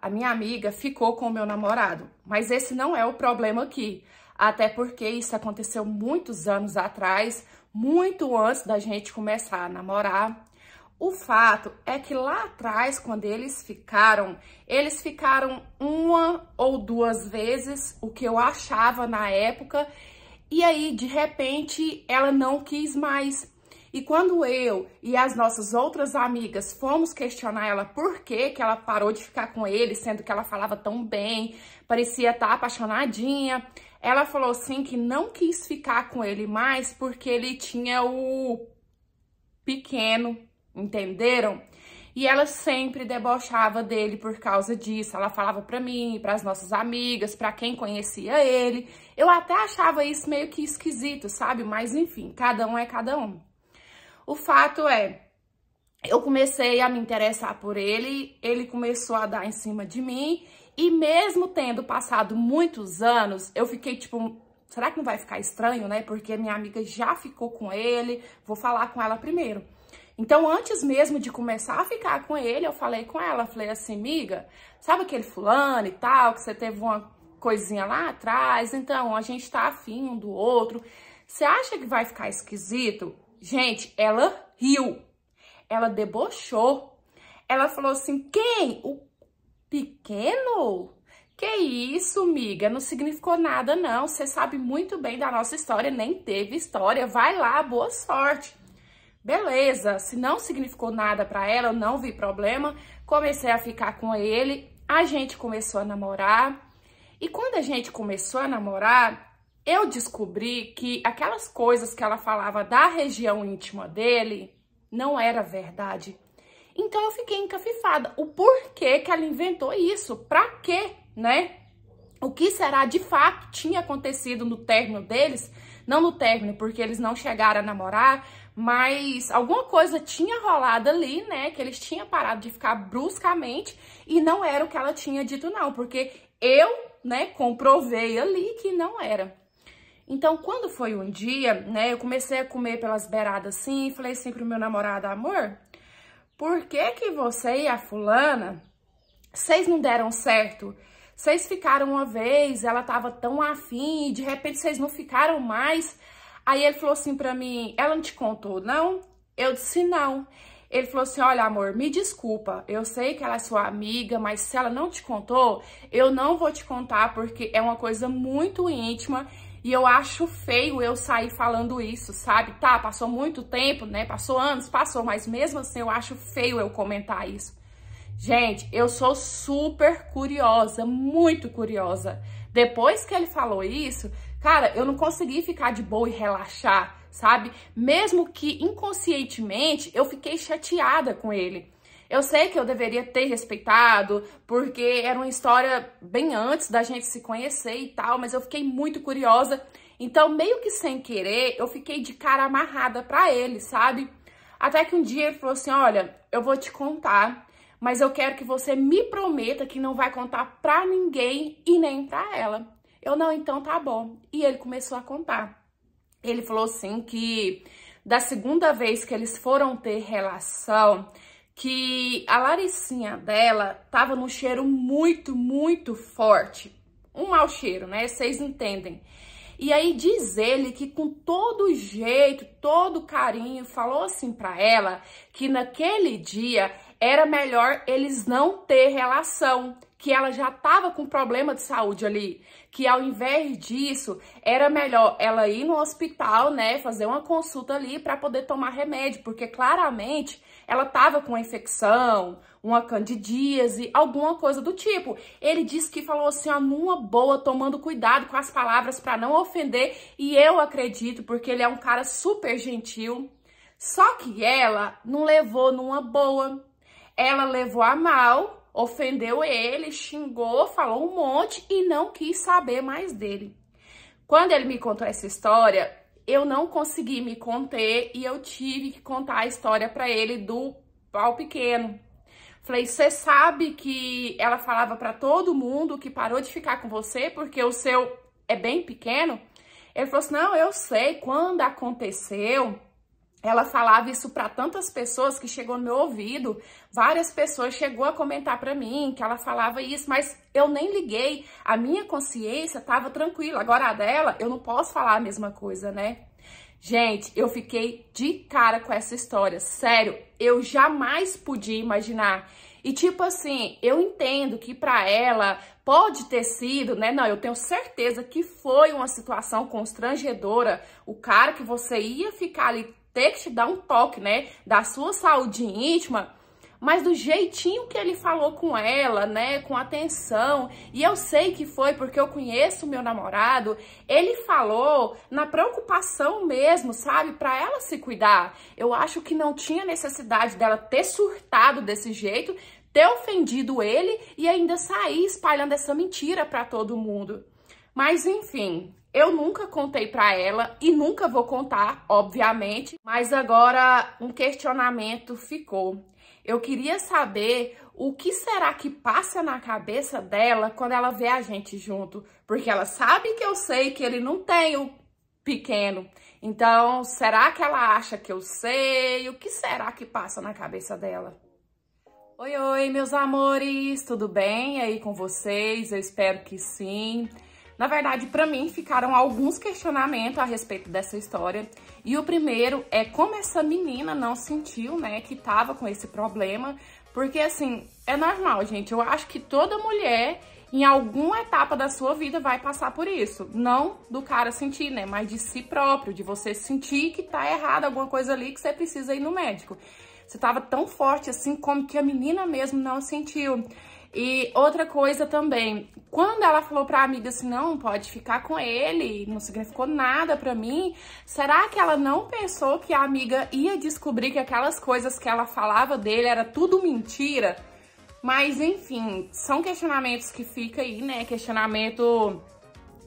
a minha amiga ficou com o meu namorado. Mas esse não é o problema aqui. Até porque isso aconteceu muitos anos atrás, muito antes da gente começar a namorar. O fato é que lá atrás, quando eles ficaram, eles ficaram uma ou duas vezes, o que eu achava na época, e aí de repente ela não quis mais. E quando eu e as nossas outras amigas fomos questionar ela por que, que ela parou de ficar com ele, sendo que ela falava tão bem, parecia estar tá apaixonadinha, ela falou assim que não quis ficar com ele mais porque ele tinha o pequeno, entenderam? E ela sempre debochava dele por causa disso. Ela falava para mim, para as nossas amigas, para quem conhecia ele. Eu até achava isso meio que esquisito, sabe? Mas enfim, cada um é cada um. O fato é, eu comecei a me interessar por ele, ele começou a dar em cima de mim, e mesmo tendo passado muitos anos, eu fiquei tipo, será que não vai ficar estranho, né? Porque minha amiga já ficou com ele, vou falar com ela primeiro. Então, antes mesmo de começar a ficar com ele, eu falei com ela, falei assim, amiga, sabe aquele fulano e tal, que você teve uma coisinha lá atrás, então a gente tá afim um do outro. Você acha que vai ficar esquisito Gente, ela riu. Ela debochou. Ela falou assim: quem? O pequeno? Que isso, miga? Não significou nada, não. Você sabe muito bem da nossa história, nem teve história. Vai lá, boa sorte. Beleza, se não significou nada para ela, eu não vi problema. Comecei a ficar com ele, a gente começou a namorar. E quando a gente começou a namorar, eu descobri que aquelas coisas que ela falava da região íntima dele não era verdade. Então eu fiquei encafifada. O porquê que ela inventou isso? Pra quê, né? O que será de fato tinha acontecido no término deles? Não no término, porque eles não chegaram a namorar, mas alguma coisa tinha rolado ali, né? Que eles tinham parado de ficar bruscamente e não era o que ela tinha dito, não, porque eu, né, comprovei ali que não era. Então, quando foi um dia, né, eu comecei a comer pelas beiradas assim, e falei assim pro meu namorado, amor, por que que você e a fulana, vocês não deram certo? Vocês ficaram uma vez, ela tava tão afim, e de repente vocês não ficaram mais. Aí ele falou assim pra mim, ela não te contou, não? Eu disse, não. Ele falou assim: Olha, amor, me desculpa, eu sei que ela é sua amiga, mas se ela não te contou, eu não vou te contar porque é uma coisa muito íntima e eu acho feio eu sair falando isso, sabe? Tá, passou muito tempo, né? Passou anos, passou, mas mesmo assim eu acho feio eu comentar isso. Gente, eu sou super curiosa, muito curiosa. Depois que ele falou isso, cara, eu não consegui ficar de boa e relaxar, sabe? Mesmo que inconscientemente eu fiquei chateada com ele. Eu sei que eu deveria ter respeitado, porque era uma história bem antes da gente se conhecer e tal, mas eu fiquei muito curiosa. Então, meio que sem querer, eu fiquei de cara amarrada pra ele, sabe? Até que um dia ele falou assim: Olha, eu vou te contar, mas eu quero que você me prometa que não vai contar pra ninguém e nem pra ela. Eu não, então tá bom. E ele começou a contar. Ele falou assim que da segunda vez que eles foram ter relação, que a laricinha dela tava num cheiro muito, muito forte. Um mau cheiro, né? Vocês entendem. E aí diz ele que com todo jeito, todo carinho, falou assim para ela que naquele dia era melhor eles não ter relação, que ela já tava com problema de saúde ali, que ao invés disso, era melhor ela ir no hospital, né, fazer uma consulta ali para poder tomar remédio, porque claramente ela estava com uma infecção, uma candidíase, alguma coisa do tipo. Ele disse que falou assim, ó, numa boa, tomando cuidado com as palavras para não ofender, e eu acredito, porque ele é um cara super gentil. Só que ela não levou numa boa. Ela levou a mal, ofendeu ele, xingou, falou um monte e não quis saber mais dele. Quando ele me contou essa história, eu não consegui me conter e eu tive que contar a história para ele do pau pequeno. Falei, você sabe que ela falava para todo mundo que parou de ficar com você porque o seu é bem pequeno? Ele falou assim: não, eu sei, quando aconteceu, ela falava isso para tantas pessoas que chegou no meu ouvido, várias pessoas chegou a comentar para mim que ela falava isso, mas eu nem liguei. A minha consciência estava tranquila. Agora a dela, eu não posso falar a mesma coisa, né? Gente, eu fiquei de cara com essa história. Sério, eu jamais podia imaginar. E tipo assim, eu entendo que para ela pode ter sido, né? Não, eu tenho certeza que foi uma situação constrangedora. O cara que você ia ficar ali ter que te dar um toque, né? Da sua saúde íntima, mas do jeitinho que ele falou com ela, né, com atenção. E eu sei que foi porque eu conheço o meu namorado, ele falou na preocupação mesmo, sabe, para ela se cuidar. Eu acho que não tinha necessidade dela ter surtado desse jeito, ter ofendido ele e ainda sair espalhando essa mentira para todo mundo. Mas enfim, eu nunca contei para ela e nunca vou contar, obviamente, mas agora um questionamento ficou. Eu queria saber o que será que passa na cabeça dela quando ela vê a gente junto, porque ela sabe que eu sei que ele não tem o pequeno. Então, será que ela acha que eu sei? O que será que passa na cabeça dela? Oi, oi, meus amores, tudo bem aí com vocês? Eu espero que sim. Na verdade, para mim ficaram alguns questionamentos a respeito dessa história. E o primeiro é como essa menina não sentiu, né, que tava com esse problema, porque assim, é normal, gente. Eu acho que toda mulher em alguma etapa da sua vida vai passar por isso. Não do cara sentir, né? Mas de si próprio, de você sentir que tá errado alguma coisa ali que você precisa ir no médico. Você tava tão forte assim como que a menina mesmo não sentiu. E outra coisa também, quando ela falou pra amiga assim, não, pode ficar com ele, não significou nada pra mim, será que ela não pensou que a amiga ia descobrir que aquelas coisas que ela falava dele era tudo mentira? Mas enfim, são questionamentos que fica aí, né? Questionamento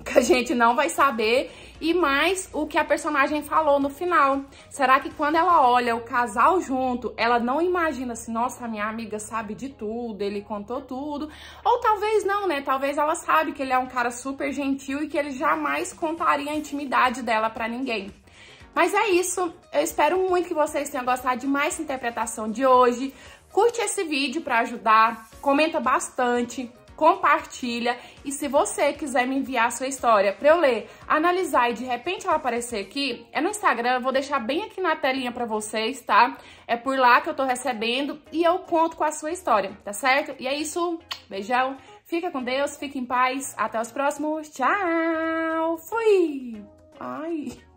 que a gente não vai saber e mais o que a personagem falou no final. Será que quando ela olha o casal junto, ela não imagina assim, nossa, minha amiga sabe de tudo, ele contou tudo? Ou talvez não, né? Talvez ela sabe que ele é um cara super gentil e que ele jamais contaria a intimidade dela para ninguém. Mas é isso, eu espero muito que vocês tenham gostado de mais essa interpretação de hoje. Curte esse vídeo para ajudar, comenta bastante, compartilha e se você quiser me enviar a sua história para eu ler, analisar e de repente ela aparecer aqui, é no Instagram, eu vou deixar bem aqui na telinha para vocês, tá? É por lá que eu tô recebendo e eu conto com a sua história, tá certo? E é isso, beijão, fica com Deus, fique em paz, até os próximos, tchau, fui! Ai...